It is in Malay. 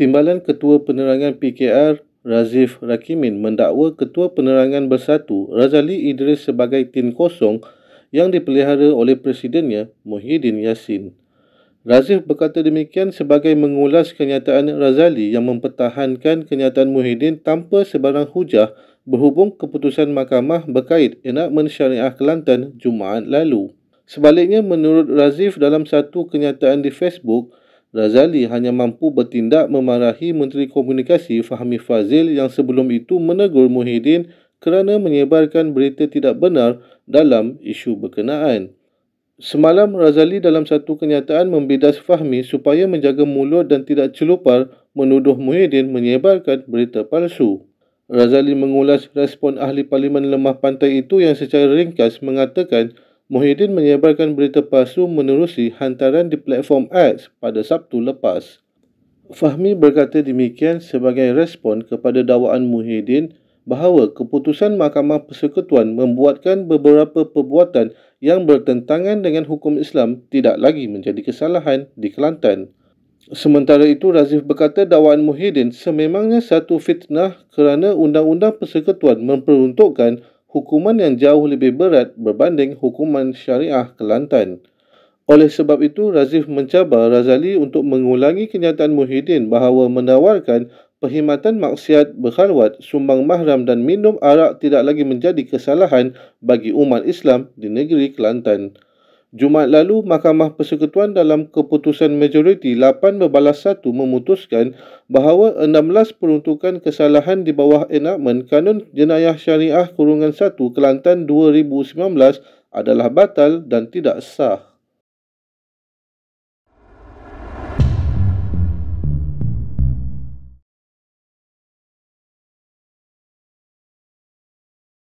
Timbalan Ketua Penerangan PKR Razif Rakimin mendakwa Ketua Penerangan Bersatu Razali Idris sebagai tin kosong yang dipelihara oleh Presidennya Muhyiddin Yassin. Razif berkata demikian sebagai mengulas kenyataan Razali yang mempertahankan kenyataan Muhyiddin tanpa sebarang hujah berhubung keputusan mahkamah berkait enakmen syariah Kelantan Jumaat lalu. Sebaliknya menurut Razif dalam satu kenyataan di Facebook, Razali hanya mampu bertindak memarahi Menteri Komunikasi Fahmi Fazil yang sebelum itu menegur Muhyiddin kerana menyebarkan berita tidak benar dalam isu berkenaan. Semalam, Razali dalam satu kenyataan membidas Fahmi supaya menjaga mulut dan tidak celupar menuduh Muhyiddin menyebarkan berita palsu. Razali mengulas respon Ahli Parlimen Lemah Pantai itu yang secara ringkas mengatakan Muhyiddin menyebarkan berita palsu menerusi hantaran di platform X pada Sabtu lepas. Fahmi berkata demikian sebagai respon kepada dakwaan Muhyiddin bahawa keputusan Mahkamah Persekutuan membuatkan beberapa perbuatan yang bertentangan dengan hukum Islam tidak lagi menjadi kesalahan di Kelantan. Sementara itu, Razif berkata dakwaan Muhyiddin sememangnya satu fitnah kerana Undang-Undang Persekutuan memperuntukkan hukuman yang jauh lebih berat berbanding hukuman syariah Kelantan. Oleh sebab itu, Razif mencabar Razali untuk mengulangi kenyataan Muhyiddin bahawa menawarkan perkhidmatan maksiat, berkharwat, sumbang mahram dan minum arak tidak lagi menjadi kesalahan bagi umat Islam di negeri Kelantan. Jumaat lalu, Mahkamah Persekutuan dalam keputusan majoriti 8 berbalas 1 memutuskan bahawa 16 peruntukan kesalahan di bawah enakmen Kanun Jenayah Syariah Kurungan 1 Kelantan 2019 adalah batal dan tidak sah.